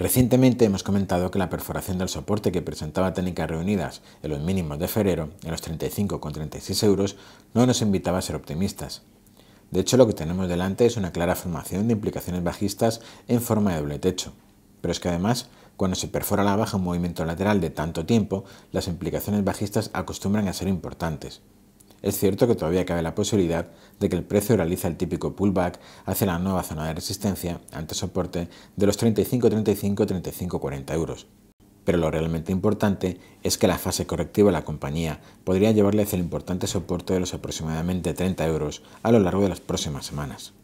Recientemente hemos comentado que la perforación del soporte que presentaba técnicas reunidas en los mínimos de febrero, en los 35,36 euros, no nos invitaba a ser optimistas. De hecho, lo que tenemos delante es una clara formación de implicaciones bajistas en forma de doble techo. Pero es que además, cuando se perfora la baja un movimiento lateral de tanto tiempo, las implicaciones bajistas acostumbran a ser importantes. Es cierto que todavía cabe la posibilidad de que el precio realice el típico pullback hacia la nueva zona de resistencia ante soporte de los 35, 35, 35, 40 euros. Pero lo realmente importante es que la fase correctiva de la compañía podría llevarle hacia el importante soporte de los aproximadamente 30 euros a lo largo de las próximas semanas.